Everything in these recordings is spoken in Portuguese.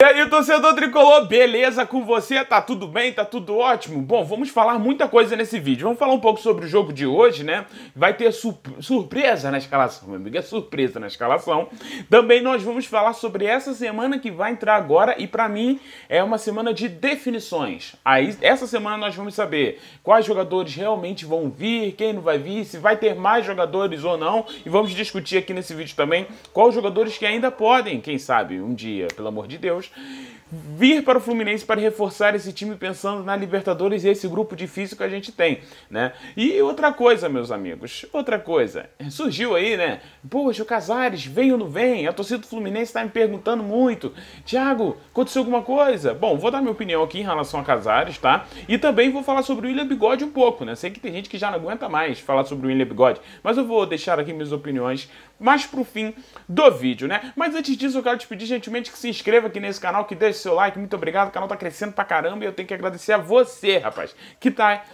E aí, torcedor tricolor, beleza com você? Tá tudo bem? Tá tudo ótimo? Bom, vamos falar muita coisa nesse vídeo. Vamos falar um pouco sobre o jogo de hoje, né? Vai ter surpresa na escalação, meu amigo, é surpresa na escalação. Também nós vamos falar sobre essa semana que vai entrar agora e para mim é uma semana de definições. Aí, essa semana nós vamos saber quais jogadores realmente vão vir, quem não vai vir, se vai ter mais jogadores ou não. E vamos discutir aqui nesse vídeo também quais jogadores que ainda podem, quem sabe, um dia, pelo amor de Deus, знаешь, vir para o Fluminense para reforçar esse time pensando na Libertadores e esse grupo difícil que a gente tem, né? E outra coisa, meus amigos, outra coisa. Surgiu aí, né? Poxa, o Casares vem ou não vem? A torcida do Fluminense está me perguntando muito. Thiago, aconteceu alguma coisa? Bom, vou dar minha opinião aqui em relação a Casares, tá? E também vou falar sobre o William Bigode um pouco, né? Sei que tem gente que já não aguenta mais falar sobre o William Bigode, mas eu vou deixar aqui minhas opiniões mais pro fim do vídeo, né? Mas antes disso, eu quero te pedir gentilmente que se inscreva aqui nesse canal, que deixe deixa o seu like, muito obrigado. O canal tá crescendo pra caramba e eu tenho que agradecer a você, rapaz, que tá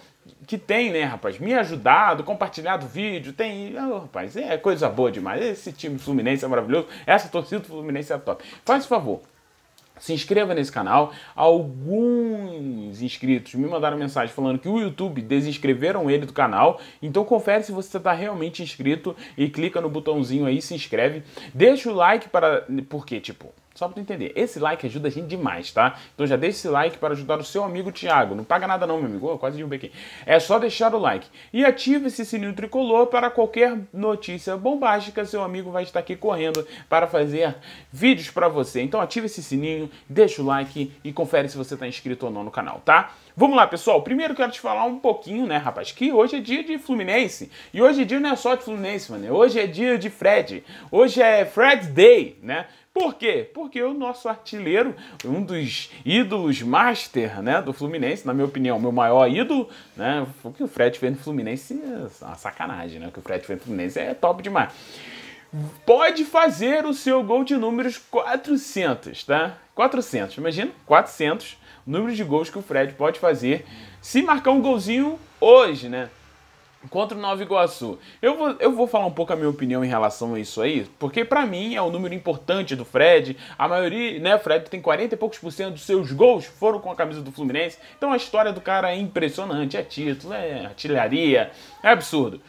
que tem, né, rapaz, me ajudado, compartilhado vídeo, tem, oh, rapaz, é coisa boa demais. Esse time Fluminense é maravilhoso, essa torcida do Fluminense é top. Faz favor, se inscreva nesse canal. Alguns inscritos me mandaram mensagem falando que o YouTube desinscreveram ele do canal. Então confere se você está realmente inscrito e clica no botãozinho aí, se inscreve. Deixa o like para. Porque, tipo, só para tu entender. Esse like ajuda a gente demais, tá? Então já deixa esse like para ajudar o seu amigo Thiago. Não paga nada não, meu amigo. Oh, quase um bequim. É só deixar o like. E ative esse sininho tricolor para qualquer notícia bombástica. Seu amigo vai estar aqui correndo para fazer vídeos para você. Então ative esse sininho, deixa o like e confere se você está inscrito ou não no canal, tá? Vamos lá, pessoal. Primeiro quero te falar um pouquinho, né, rapaz? Que hoje é dia de Fluminense. E hoje é dia não é só de Fluminense, mano. Hoje é dia de Fred. Hoje é Fred Day, né? Por quê? Porque o nosso artilheiro, um dos ídolos master né, do Fluminense, na minha opinião, meu maior ídolo, né? O que o Fred fez no Fluminense é uma sacanagem, né? O que o Fred fez no Fluminense é top demais. Pode fazer o seu gol de números 400, tá? 400, imagina, 400, o número de gols que o Fred pode fazer se marcar um golzinho hoje, né? contra o Nova Iguaçu. Eu vou, eu vou falar um pouco a minha opinião em relação a isso aí, porque para mim é um número importante do Fred. A maioria, né, Fred tem 40 e poucos por cento dos seus gols foram com a camisa do Fluminense. Então a história do cara é impressionante, é título, é artilharia, é absurdo.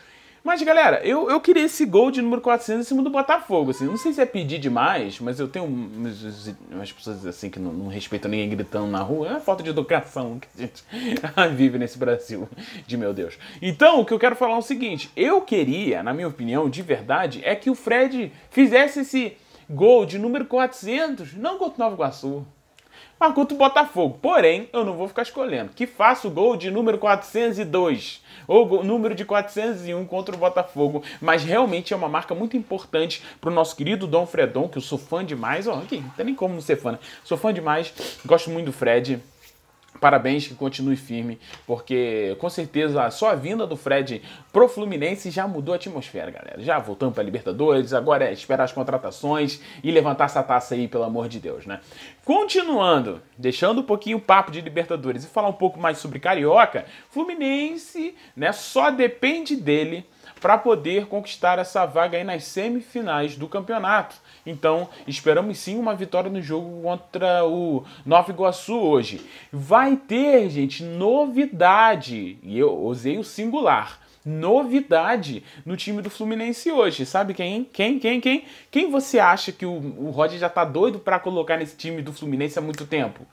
Mas, galera, eu, eu queria esse gol de número 400 em cima do Botafogo, assim. Não sei se é pedir demais, mas eu tenho umas, umas pessoas, assim, que não, não, respeitam ninguém gritando na rua. É uma falta de educação que a gente vive nesse Brasil, de meu Deus. Então, o que eu quero falar é o seguinte. Eu queria, na minha opinião, de verdade, é que o Fred fizesse esse gol de número 400, não contra o Nova Iguaçu. Marco ah, o Botafogo, porém eu não vou ficar escolhendo. Que faça o gol de número 402 ou o número de 401 contra o Botafogo, mas realmente é uma marca muito importante para o nosso querido Dom Fredon, que eu sou fã demais. Ó, aqui, não tem nem como não ser fã, né? Sou fã demais, gosto muito do Fred. Parabéns, que continue firme, porque com certeza só a vinda do Fred pro Fluminense já mudou a atmosfera, galera. Já voltando pra Libertadores, agora é esperar as contratações e levantar essa taça aí, pelo amor de Deus, né? Continuando, deixando um pouquinho o papo de Libertadores e falar um pouco mais sobre Carioca, Fluminense, né, só depende dele para poder conquistar essa vaga aí nas semifinais do campeonato. Então, esperamos sim uma vitória no jogo contra o Nova Iguaçu hoje. Vai ter, gente, novidade. E eu usei o singular novidade no time do Fluminense hoje. Sabe quem? Quem? Quem? Quem? Quem você acha que o, o Roger já tá doido para colocar nesse time do Fluminense há muito tempo?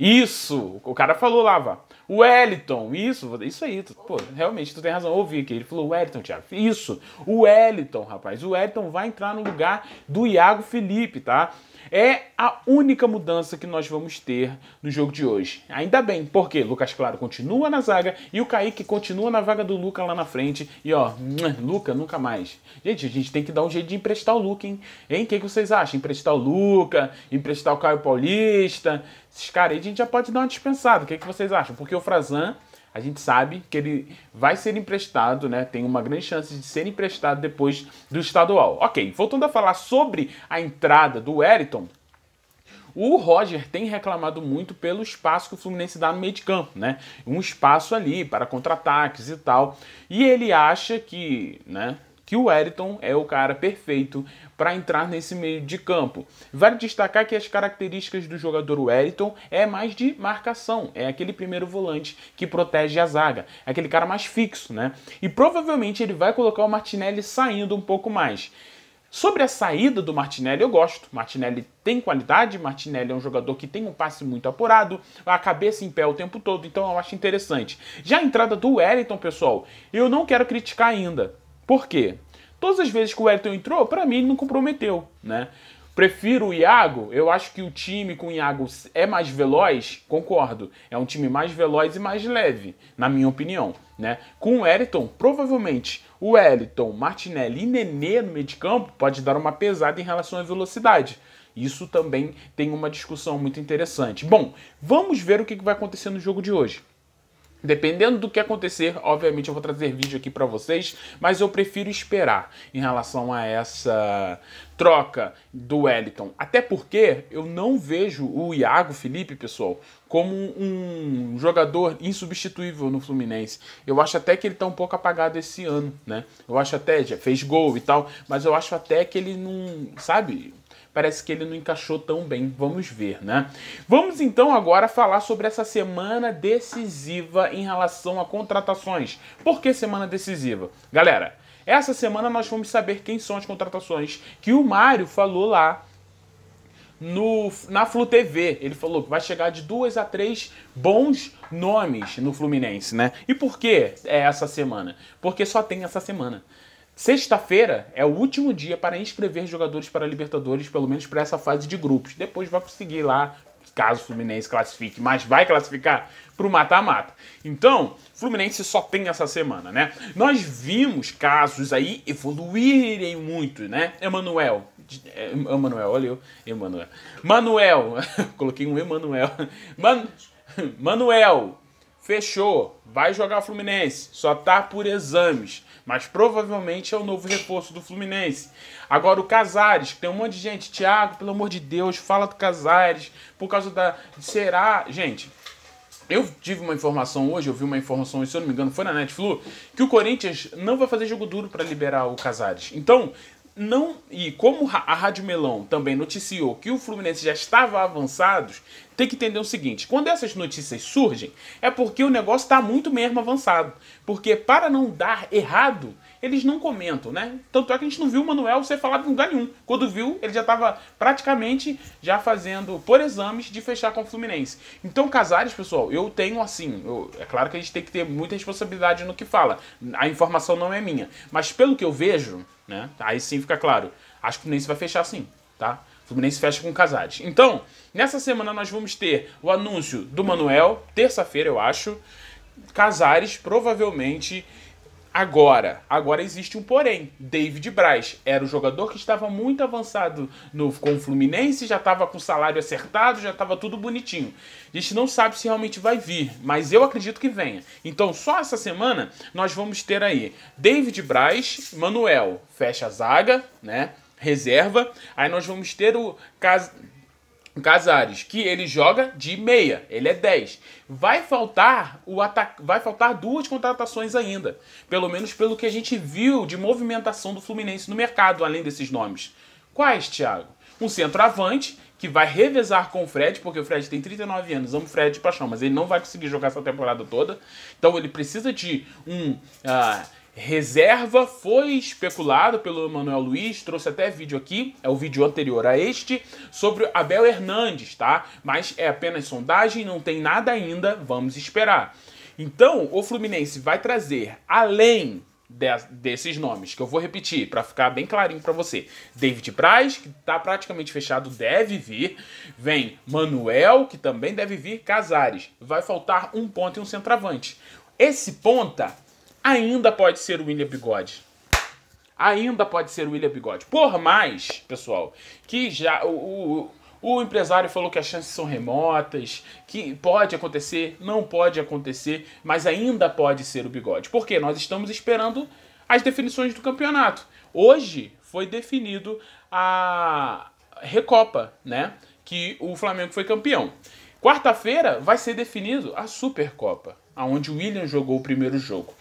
Isso, o cara falou lá, vá. Wellington, isso, isso aí, pô, realmente tu tem razão, ouvi aqui, ele falou Wellington, Thiago, isso, o Wellington, rapaz, o Wellington vai entrar no lugar do Iago Felipe, tá? É a única mudança que nós vamos ter no jogo de hoje. Ainda bem, porque Lucas Claro continua na zaga e o Kaique continua na vaga do Luca lá na frente. E ó, Luca nunca mais. Gente, a gente tem que dar um jeito de emprestar o Luca, hein? Hein? O que, que vocês acham? Emprestar o Luca, emprestar o Caio Paulista. Esses caras aí a gente já pode dar uma dispensada. O que, que vocês acham? Porque o Frazan a gente sabe que ele vai ser emprestado, né? Tem uma grande chance de ser emprestado depois do estadual. Ok, voltando a falar sobre a entrada do Wellington, o Roger tem reclamado muito pelo espaço que o Fluminense dá no meio de campo, né? Um espaço ali para contra-ataques e tal. E ele acha que, né? que o Wellington é o cara perfeito para entrar nesse meio de campo. Vale destacar que as características do jogador Wellington é mais de marcação, é aquele primeiro volante que protege a zaga, é aquele cara mais fixo, né? E provavelmente ele vai colocar o Martinelli saindo um pouco mais. Sobre a saída do Martinelli, eu gosto. Martinelli tem qualidade, Martinelli é um jogador que tem um passe muito apurado, a cabeça em pé o tempo todo, então eu acho interessante. Já a entrada do Wellington, pessoal, eu não quero criticar ainda. Por quê? Todas as vezes que o Wellington entrou, para mim ele não comprometeu, né? Prefiro o Iago, eu acho que o time com o Iago é mais veloz, concordo. É um time mais veloz e mais leve, na minha opinião. Né? Com o Wellington, provavelmente o Wellington, Martinelli e Nenê no meio de campo pode dar uma pesada em relação à velocidade. Isso também tem uma discussão muito interessante. Bom, vamos ver o que vai acontecer no jogo de hoje. Dependendo do que acontecer, obviamente eu vou trazer vídeo aqui para vocês, mas eu prefiro esperar em relação a essa troca do Wellington. Até porque eu não vejo o Iago Felipe, pessoal, como um jogador insubstituível no Fluminense. Eu acho até que ele tá um pouco apagado esse ano, né? Eu acho até, já fez gol e tal, mas eu acho até que ele não, sabe, parece que ele não encaixou tão bem. Vamos ver, né? Vamos então agora falar sobre essa semana decisiva em relação a contratações. Por que semana decisiva? Galera, essa semana nós vamos saber quem são as contratações que o Mário falou lá no, na Flu TV. Ele falou que vai chegar de duas a três bons nomes no Fluminense, né? E por que é essa semana? Porque só tem essa semana. Sexta-feira é o último dia para inscrever jogadores para a Libertadores, pelo menos para essa fase de grupos. Depois vai seguir lá, caso o Fluminense classifique, mas vai classificar para o mata-mata. Então, Fluminense só tem essa semana, né? Nós vimos casos aí evoluírem muito, né? Emanuel, é, Emanuel, olha eu, Emanuel. Manuel, coloquei um Emanuel. Man, Manuel, fechou, vai jogar Fluminense, só tá por exames, mas provavelmente é o novo reforço do Fluminense. Agora o Casares, que tem um monte de gente, Thiago, pelo amor de Deus, fala do Casares, por causa da será, gente, eu tive uma informação hoje, eu vi uma informação, se eu não me engano, foi na Netflu, que o Corinthians não vai fazer jogo duro para liberar o Casares. Então, não e como a Rádio Melão também noticiou que o Fluminense já estava avançado, tem que entender o seguinte: quando essas notícias surgem, é porque o negócio está muito mesmo avançado. Porque para não dar errado, eles não comentam, né? Tanto é que a gente não viu o Manuel ser falado em lugar nenhum. Quando viu, ele já estava praticamente já fazendo por exames de fechar com o Fluminense. Então, Casares, pessoal, eu tenho assim, eu, é claro que a gente tem que ter muita responsabilidade no que fala. A informação não é minha, mas pelo que eu vejo, né? Aí sim fica claro. Acho que o Fluminense vai fechar sim, tá? O Fluminense fecha com Casares. Então, nessa semana nós vamos ter o anúncio do Manuel, terça-feira, eu acho. Casares, provavelmente Agora, agora existe um porém. David Braz era o jogador que estava muito avançado no, com o Fluminense, já estava com o salário acertado, já estava tudo bonitinho. A gente não sabe se realmente vai vir, mas eu acredito que venha. Então, só essa semana nós vamos ter aí David Braz, Manuel fecha a zaga, né? Reserva. Aí nós vamos ter o Casares, que ele joga de meia, ele é 10. Vai faltar o ataque, vai faltar duas contratações ainda, pelo menos pelo que a gente viu de movimentação do Fluminense no mercado, além desses nomes. Quais, Thiago? Um centroavante que vai revezar com o Fred, porque o Fred tem 39 anos, amo o Fred de paixão, mas ele não vai conseguir jogar essa temporada toda. Então ele precisa de um uh, reserva foi especulado pelo Manuel Luiz, trouxe até vídeo aqui, é o vídeo anterior a este, sobre Abel Hernandes, tá? Mas é apenas sondagem, não tem nada ainda, vamos esperar. Então, o Fluminense vai trazer, além desses nomes, que eu vou repetir para ficar bem clarinho para você. David Braz, que está praticamente fechado, deve vir. Vem Manuel, que também deve vir. Casares. Vai faltar um ponta e um centroavante. Esse ponta ainda pode ser o William Bigode. Ainda pode ser o William Bigode. Por mais, pessoal, que já o, o, o empresário falou que as chances são remotas, que pode acontecer, não pode acontecer, mas ainda pode ser o Bigode. Porque nós estamos esperando as definições do campeonato. Hoje foi definido a Recopa, né? Que o Flamengo foi campeão. Quarta-feira vai ser definido a Supercopa, aonde o William jogou o primeiro jogo.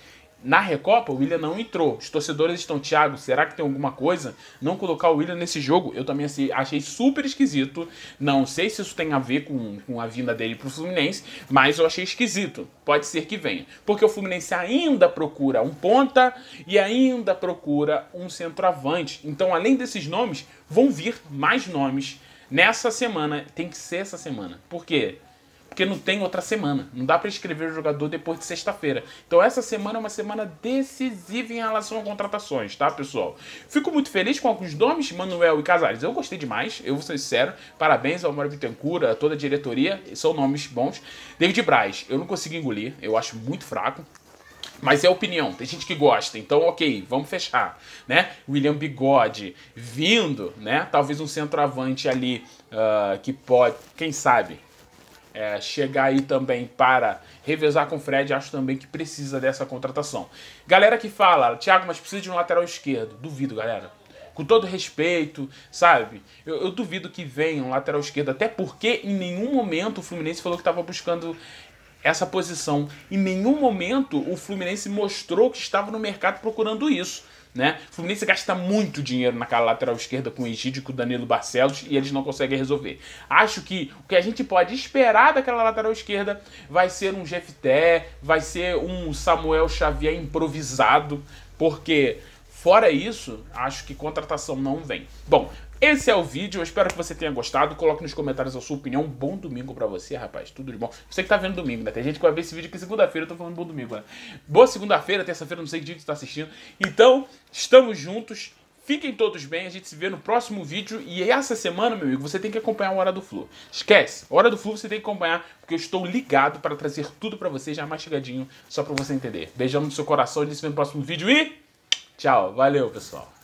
Na Recopa, o William não entrou. Os torcedores estão, Thiago, será que tem alguma coisa? Não colocar o William nesse jogo, eu também assim, achei super esquisito. Não sei se isso tem a ver com, com a vinda dele pro Fluminense, mas eu achei esquisito. Pode ser que venha. Porque o Fluminense ainda procura um ponta e ainda procura um centroavante. Então, além desses nomes, vão vir mais nomes. Nessa semana, tem que ser essa semana. Por quê? porque não tem outra semana. Não dá para escrever o jogador depois de sexta-feira. Então essa semana é uma semana decisiva em relação a contratações, tá, pessoal? Fico muito feliz com alguns nomes, Manuel e Casares. Eu gostei demais, eu vou ser sincero. Parabéns ao Mário Bittencourt, a toda a diretoria, são nomes bons. David Braz, eu não consigo engolir, eu acho muito fraco. Mas é opinião, tem gente que gosta, então ok, vamos fechar, né? William Bigode vindo, né? Talvez um centroavante ali uh, que pode, quem sabe, é, chegar aí também para revezar com o Fred, acho também que precisa dessa contratação. Galera que fala, Thiago, mas precisa de um lateral esquerdo. Duvido, galera. Com todo respeito, sabe? Eu, eu duvido que venha um lateral esquerdo, até porque em nenhum momento o Fluminense falou que estava buscando essa posição. Em nenhum momento o Fluminense mostrou que estava no mercado procurando isso né? O Fluminense gasta muito dinheiro naquela lateral esquerda com o Egídio e com o Danilo Barcelos e eles não conseguem resolver. Acho que o que a gente pode esperar daquela lateral esquerda vai ser um Jefté, vai ser um Samuel Xavier improvisado, porque Fora isso, acho que contratação não vem. Bom, esse é o vídeo, eu espero que você tenha gostado. Coloque nos comentários a sua opinião. Um bom domingo para você, rapaz. Tudo de bom. Você que tá vendo domingo, né? Tem gente que vai ver esse vídeo que segunda-feira eu tô falando bom domingo, né? Boa segunda-feira, terça-feira, não sei que dia que você tá assistindo. Então, estamos juntos. Fiquem todos bem, a gente se vê no próximo vídeo. E essa semana, meu amigo, você tem que acompanhar o Hora do Flu. Esquece, Hora do Flu você tem que acompanhar, porque eu estou ligado para trazer tudo para você já mastigadinho, só para você entender. Beijão no seu coração, a gente se vê no próximo vídeo e tchau. Valeu, pessoal.